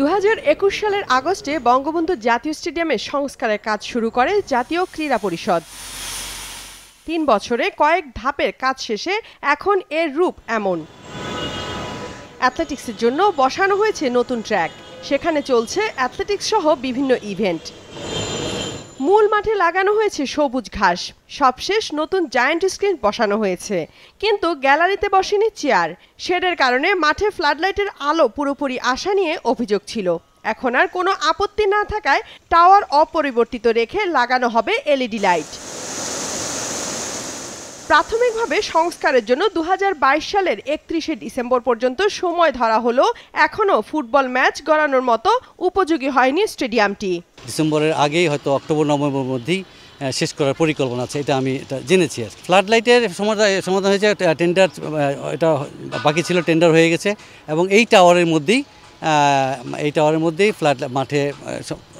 দু সালের আগস্টে বঙ্গবন্ধু জাতীয় স্টেডিয়ামে সংস্কারের কাজ শুরু করে জাতীয় ক্রীড়া পরিষদ তিন বছরে কয়েক ধাপের কাজ শেষে এখন এর রূপ এমন অ্যাথলেটিক্সের জন্য বসানো হয়েছে নতুন ট্র্যাক সেখানে চলছে অ্যাথলেটিক্স সহ বিভিন্ন ইভেন্ট মূল মাঠে লাগানো হয়েছে সবুজ ঘাস সবশেষ নতুন জায়ান্ট স্ক্রিন বসানো হয়েছে কিন্তু গ্যালারিতে বসেনি চেয়ার শেডের কারণে মাঠে ফ্লাডলাইটের আলো পুরোপুরি আসা নিয়ে অভিযোগ ছিল এখন আর কোনো আপত্তি না থাকায় টাওয়ার অপরিবর্তিত রেখে লাগানো হবে এলইডি লাইট প্রাথমিকভাবে সংস্কারের জন্য দু সালের একত্রিশে ডিসেম্বর পর্যন্ত সময় ধরা হলো এখনও ফুটবল ম্যাচ গড়ানোর মতো উপযোগী হয়নি স্টেডিয়ামটি ডিসেম্বরের আগেই হয়তো অক্টোবর নভেম্বর মধ্যেই শেষ করার পরিকল্পনা আছে এটা আমি এটা জেনেছি আর ফ্লাড লাইটের সমাধান সমাধান হয়েছে টেন্ডার এটা বাকি ছিল টেন্ডার হয়ে গেছে এবং এই টাওয়ারের মধ্যেই এই টাওয়ারের মধ্যেই ফ্লাড মাঠে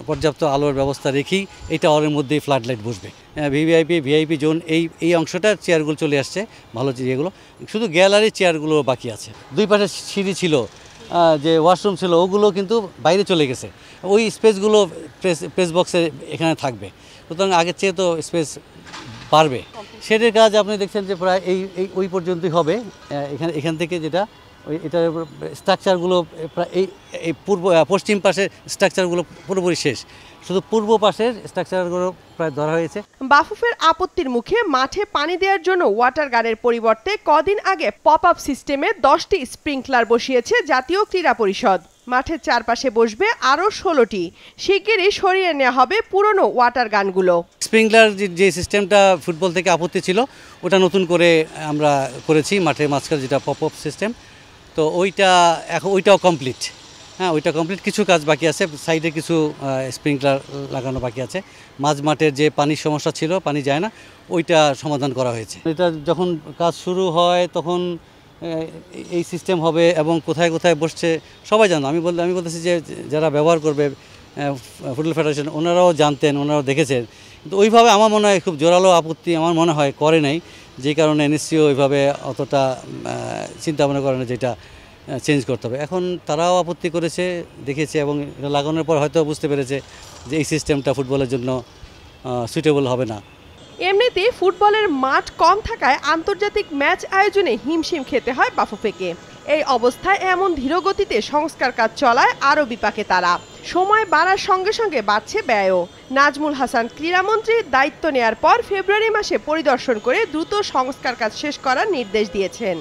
পর্যাপ্ত আলোর ব্যবস্থা রেখেই এই টাওয়ারের মধ্যেই ফ্লাড লাইট বসবে হ্যাঁ, ভিভিআইপি ভিআইপি জোন এই এই অংশটা চেয়ারগুলো চলে আসছে ভালো যেগুলো শুধু গ্যালারির চেয়ারগুলো বাকি আছে দুই পাশে সিঁড়ি ছিল যে ওয়াশরুম ছিল ওগুলো কিন্তু বাইরে চলে গেছে ওই স্পেসগুলো প্রেস প্রেস বক্সে এখানে থাকবে সুতরাং আগের চেয়ে তো স্পেস বাড়বে সেটির কাজ আপনি দেখছেন যে প্রায় এই এই ওই পর্যন্তই হবে এখানে এখান থেকে যেটা এটার স্ট্রাকচারগুলো প্রায় এই পূর্ব পশ্চিম পাশের স্ট্রাকচারগুলো পুরোপুরি শেষ শুধু পূর্ব পাশের স্ট্রাকচারগুলো প্রায় ধরা হয়েছে বাফুফের আপত্তির মুখে মাঠে পানি দেওয়ার জন্য ওয়াটার গানের পরিবর্তে কদিন আগে পপ আপ সিস্টেমে দশটি স্প্রিংকলার বসিয়েছে জাতীয় ক্রীড়া পরিষদ মাঠের চারপাশে বসবে আরও ষোলোটি শিগগিরই সরিয়ে নেওয়া হবে পুরনো ওয়াটার গানগুলো স্প্রিংলার যে সিস্টেমটা ফুটবল থেকে আপত্তি ছিল ওটা নতুন করে আমরা করেছি মাঠের মাঝখানে যেটা পপ আপ সিস্টেম তো ওইটা এখন ওইটাও কমপ্লিট হ্যাঁ ওইটা কমপ্লিট কিছু কাজ বাকি আছে সাইডে কিছু স্প্রিংকলার লাগানো বাকি আছে মাঝ মাঠের যে পানির সমস্যা ছিল পানি যায় না ওইটা সমাধান করা হয়েছে এটা যখন কাজ শুরু হয় তখন এই সিস্টেম হবে এবং কোথায় কোথায় বসছে সবাই জানো আমি বল আমি বলতেছি যে যারা ব্যবহার করবে ফুটবল ফেডারেশন ওনারাও জানতেন ওনারাও দেখেছেন কিন্তু ওইভাবে আমার মনে হয় খুব জোরালো আপত্তি আমার মনে হয় করে নাই যে কারণে এনএসসিও ওইভাবে অতটা চিন্তা ভাবনা করে না যেটা চেঞ্জ করতে হবে এখন তারাও আপত্তি করেছে দেখেছে এবং এটা লাগানোর পর হয়তো বুঝতে পেরেছে যে এই সিস্টেমটা ফুটবলের জন্য সুইটেবল হবে না এমনিতে ফুটবলের মাঠ কম থাকায় আন্তর্জাতিক ম্যাচ আয়োজনে হিমশিম খেতে হয় বাফুফেকে এই অবস্থায় এমন ধীরগতিতে সংস্কার কাজ চলায় আরও বিপাকে তারা সময় বাড়ার সঙ্গে সঙ্গে বাড়ছে ব্যয়ও নাজমুল হাসান ক্রীড়ামন্ত্রীর দায়িত্ব নেয়ার পর ফেব্রুয়ারি মাসে পরিদর্শন করে দ্রুত সংস্কার কাজ শেষ করার নির্দেশ দিয়েছেন